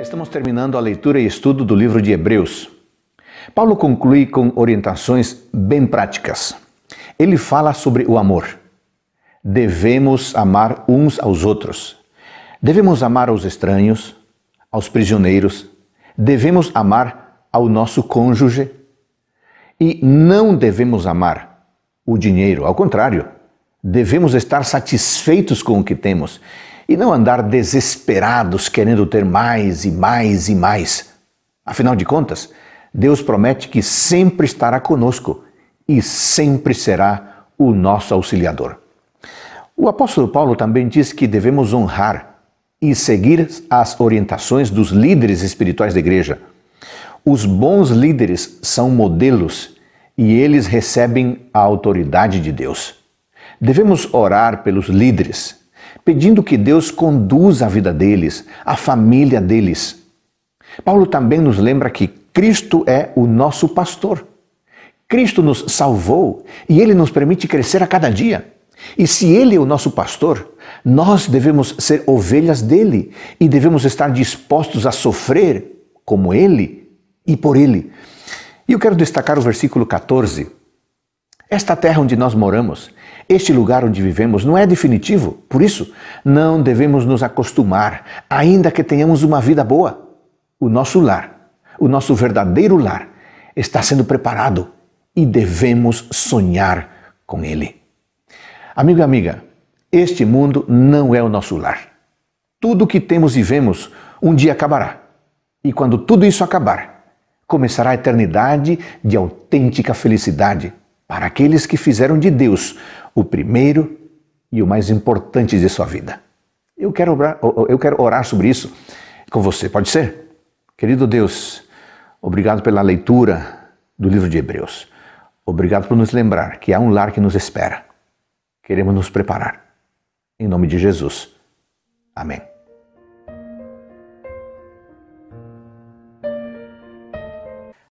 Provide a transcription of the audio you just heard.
Estamos terminando a leitura e estudo do livro de Hebreus. Paulo conclui com orientações bem práticas. Ele fala sobre o amor. Devemos amar uns aos outros. Devemos amar aos estranhos, aos prisioneiros. Devemos amar ao nosso cônjuge. E não devemos amar o dinheiro, ao contrário, Devemos estar satisfeitos com o que temos e não andar desesperados querendo ter mais e mais e mais. Afinal de contas, Deus promete que sempre estará conosco e sempre será o nosso auxiliador. O apóstolo Paulo também diz que devemos honrar e seguir as orientações dos líderes espirituais da igreja. Os bons líderes são modelos e eles recebem a autoridade de Deus. Devemos orar pelos líderes, pedindo que Deus conduza a vida deles, a família deles. Paulo também nos lembra que Cristo é o nosso pastor. Cristo nos salvou e ele nos permite crescer a cada dia. E se ele é o nosso pastor, nós devemos ser ovelhas dele e devemos estar dispostos a sofrer como ele e por ele. E eu quero destacar o versículo 14, esta terra onde nós moramos, este lugar onde vivemos, não é definitivo. Por isso, não devemos nos acostumar, ainda que tenhamos uma vida boa. O nosso lar, o nosso verdadeiro lar, está sendo preparado e devemos sonhar com ele. Amigo e amiga, este mundo não é o nosso lar. Tudo o que temos e vemos um dia acabará. E quando tudo isso acabar, começará a eternidade de autêntica felicidade para aqueles que fizeram de Deus o primeiro e o mais importante de sua vida. Eu quero orar, eu quero orar sobre isso com você, pode ser? Querido Deus, obrigado pela leitura do livro de Hebreus. Obrigado por nos lembrar que há um lar que nos espera. Queremos nos preparar. Em nome de Jesus. Amém.